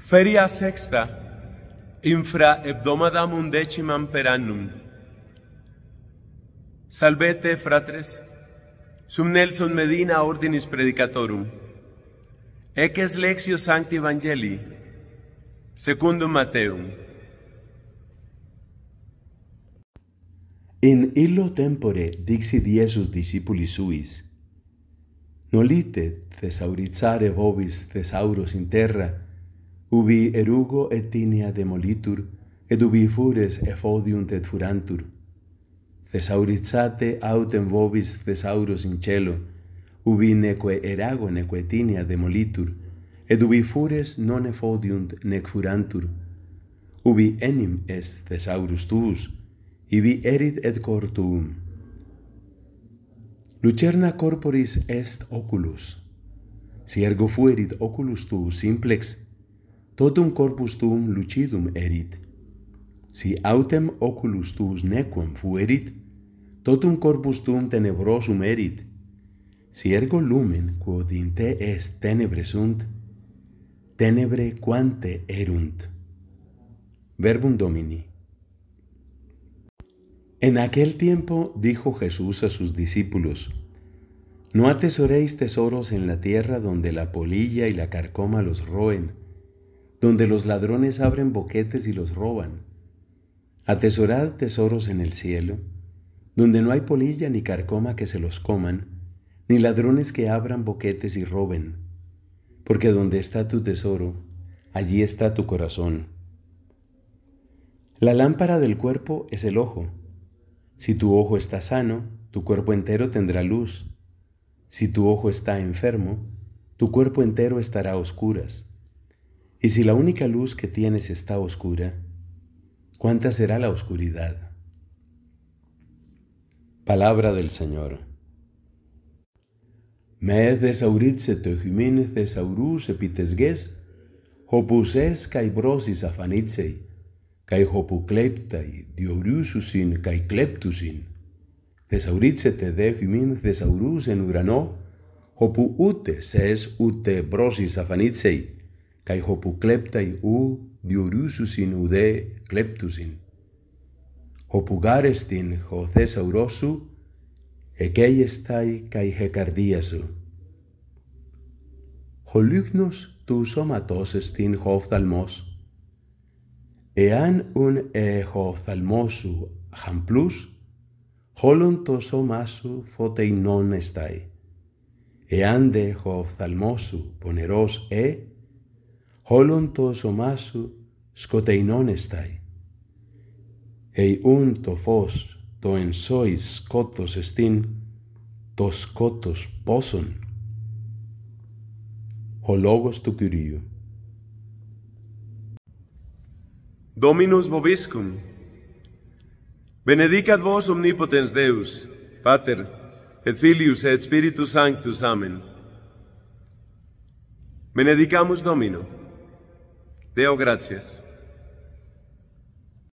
Feria sexta, infra hebdomadam undecimam perannum. Salvete, fratres, sum Nelson Medina ordinis predicatorum. Eques lexio sancti evangelii, secundum Mateum. In illo tempore dixi Iesus discipuli suis, Nolite thesauritzare vobis thesauros in terra, Ubi erugo et tinea demolitur, et ubi fures efodium et furantur. Thesauritzate autem vobis thesauros in celo, ubi neque erago neque tinea demolitur, et ubi fures non efodium nec furantur. Ubi enim est thesaurus tuus, ibi erit et cor tuum. Lucerna corporis est oculus. Si ergo fuerit oculus tuus simplex, totum corpus tuum lucidum erit. Si autem oculus tuus nequem fuerit, totum corpus tuum tenebrosum erit. Si ergo lumen quod in te est tenebre sunt, tenebre quante erunt. Verbum Domini. En aquel tiempo dijo Jesús a sus discípulos, No atesoréis tesoros en la tierra donde la polilla y la carcoma los roen donde los ladrones abren boquetes y los roban. Atesorad tesoros en el cielo, donde no hay polilla ni carcoma que se los coman, ni ladrones que abran boquetes y roben, porque donde está tu tesoro, allí está tu corazón. La lámpara del cuerpo es el ojo. Si tu ojo está sano, tu cuerpo entero tendrá luz. Si tu ojo está enfermo, tu cuerpo entero estará a oscuras. Y si la única luz que tienes está oscura, ¿cuánta será la oscuridad? Palabra del Señor. Με δεσαουρίτσε το χυμήν θεσαυρούς επιτεσγές, χοπουσές καί μπρόσις αφανίτσεϊ, καί χοπουκλέπταί διορούσουσιν καί κλέπτουσιν. Θεσαουρίτσετε δε χυμήν θεσαυρούς εν ουρανό, χοπου ούτε σες ούτε μπρόσις αφανίτσεϊ, καί χωπου κλέπτουσιν. Χω πού γάρεστιν χω θέσα ου διουρούσουσιν ουδέ κλέπτουσιν. Χοπουγάρεστην χωθές αυρόσου, εκέγεσταί καί καρδία σου. Χολύγνος του σώματος εστίν χω χοφθαλμός. Εάν ουν εχοφθαλμός σου χαμπλούς, χόλον το σώμα σου φωτεινόν εστάει. Εάν δε χοφθαλμός σου πονερός ε, όλον το σωμά σου σκοτεινών εστάει. Εϊούν το φως, το ενσόη σκότος εστίν, το σκότος πόσον. Ο λόγος του Κυρίου. Dominus vobiscum. Benedicat vos omnipotens Deus, Pater, et Filius et Spiritus Sanctus. Amen. Benedicamus Domino. Deo gracias.